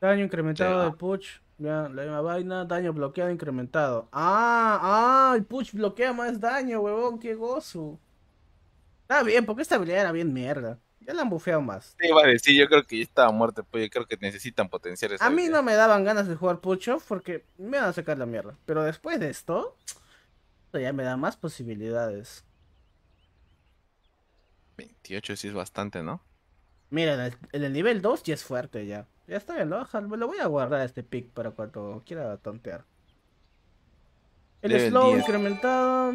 Daño incrementado de ah. Puch. la misma vaina. Daño bloqueado incrementado. Ah, ah, el Puch bloquea más daño, huevón. Qué gozo. Está bien, porque esta habilidad era bien mierda. Ya la han bufeado más. Sí, vale, sí, yo creo que ya estaba muerta, pues yo creo que necesitan potenciar esa A mí no me daban ganas de jugar Pucho porque me van a sacar la mierda. Pero después de esto, ya me da más posibilidades. 28 sí es bastante, ¿no? Mira, en el nivel 2 ya es fuerte ya. Ya está bien, lo, lo voy a guardar este pick para cuando quiera tontear. El slow incrementado.